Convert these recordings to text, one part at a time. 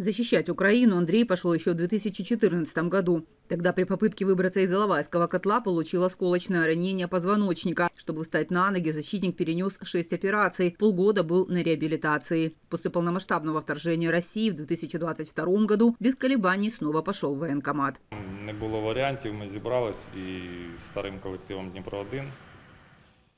Защищать Украину Андрей пошел еще в 2014 году. Тогда при попытке выбраться из Иловайского котла получил осколочное ранение позвоночника. Чтобы встать на ноги, защитник перенес 6 операций, полгода был на реабилитации. После полномасштабного вторжения России в 2022 году без колебаний снова пошел в военкомат. Не было вариантов, мы собрались и старым коллективом «Днепро-1»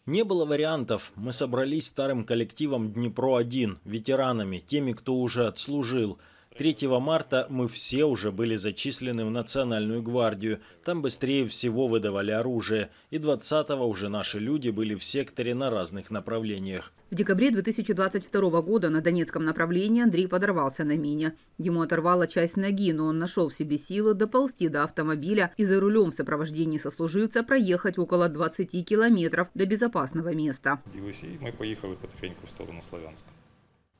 Не было вариантов. Мы собрались старым коллективом «Днепро-1», ветеранами, теми, кто уже отслужил – 3 марта мы все уже были зачислены в Национальную гвардию, там быстрее всего выдавали оружие, и 20-го уже наши люди были в секторе на разных направлениях. В декабре 2022 года на Донецком направлении Андрей подорвался на мине. Ему оторвала часть ноги, но он нашел в себе силы доползти до автомобиля и за рулем в сопровождении сослуживца проехать около 20 километров до безопасного места. И мы поехали потихоньку в сторону Славянска.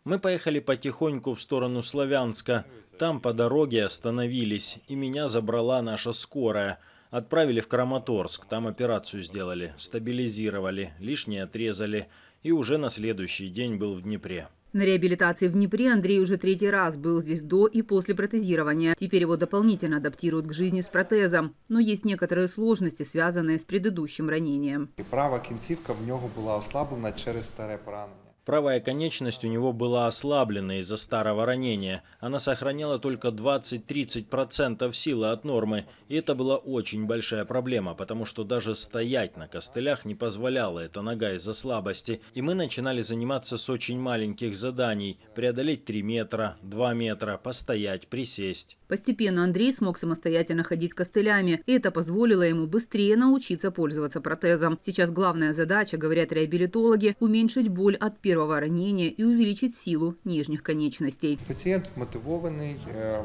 Мы поехали потихоньку в сторону Славянска. Там по дороге остановились, и меня забрала наша скорая. Отправили в Краматорск, там операцию сделали, стабилизировали, лишнее отрезали. И уже на следующий день был в Днепре. На реабилитации в Днепре Андрей уже третий раз был здесь до и после протезирования. Теперь его дополнительно адаптируют к жизни с протезом. Но есть некоторые сложности, связанные с предыдущим ранением. И правая кінцівка в него была ослаблена через старое поранення. Правая конечность у него была ослаблена из-за старого ранения. Она сохраняла только 20-30% силы от нормы, и это была очень большая проблема, потому что даже стоять на костылях не позволяла эта нога из-за слабости. И мы начинали заниматься с очень маленьких заданий – преодолеть 3 метра, 2 метра, постоять, присесть. Постепенно Андрей смог самостоятельно ходить костылями, и это позволило ему быстрее научиться пользоваться протезом. Сейчас главная задача, говорят реабилитологи, уменьшить боль от первого первого ранения и увеличить силу нижних конечностей. Пациент мотивированный, э,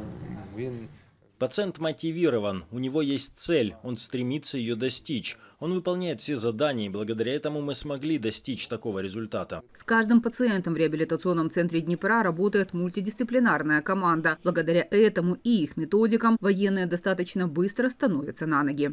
он... Пациент мотивирован, у него есть цель, он стремится ее достичь. Он выполняет все задания, и благодаря этому мы смогли достичь такого результата. С каждым пациентом в реабилитационном центре Днепра работает мультидисциплинарная команда. Благодаря этому и их методикам военные достаточно быстро становятся на ноги.